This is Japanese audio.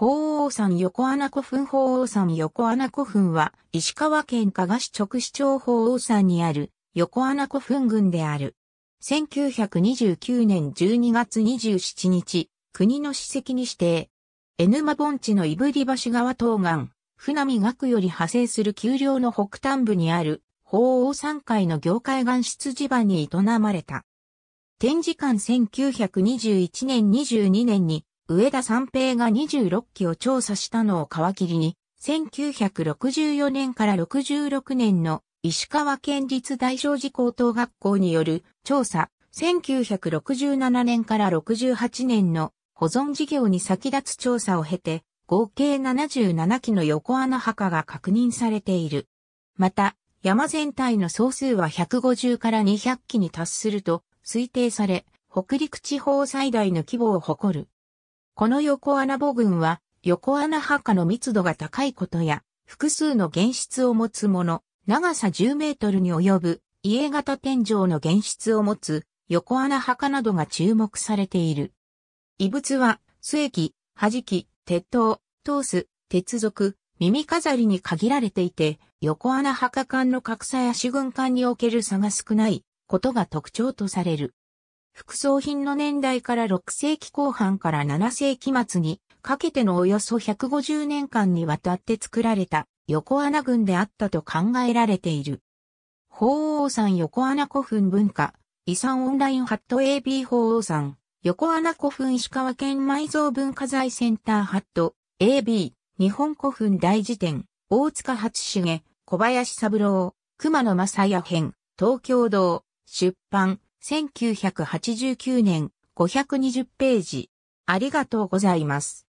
鳳凰山横穴古墳鳳凰山横穴古墳は、石川県加賀市直市町鳳凰山にある横穴古墳群である。1929年12月27日、国の史跡に指定。江沼盆地のいぶり橋川東岸、船見学より派生する丘陵の北端部にある、鳳凰山海の業界岩出地盤に営まれた。展示館1921年22年に上田三平が26機を調査したのを皮切りに、1964年から66年の石川県立大正寺高等学校による調査、1967年から68年の保存事業に先立つ調査を経て、合計77機の横穴墓が確認されている。また、山全体の総数は150から200機に達すると推定され、北陸地方最大の規模を誇る。この横穴母群は、横穴墓の密度が高いことや、複数の原質を持つもの、長さ10メートルに及ぶ、家型天井の原質を持つ、横穴墓などが注目されている。遺物は、末期、弾き、鉄塔、通す、鉄属、耳飾りに限られていて、横穴墓間の格差や主軍間における差が少ないことが特徴とされる。副葬品の年代から6世紀後半から7世紀末にかけてのおよそ150年間にわたって作られた横穴群であったと考えられている。法王山横穴古墳文化、遺産オンラインハット AB 法王山、横穴古墳石川県埋蔵文化財センターハット AB、日本古墳大辞典、大塚初重、小林三郎、熊野正也編、東京堂出版、1989年520ページ。ありがとうございます。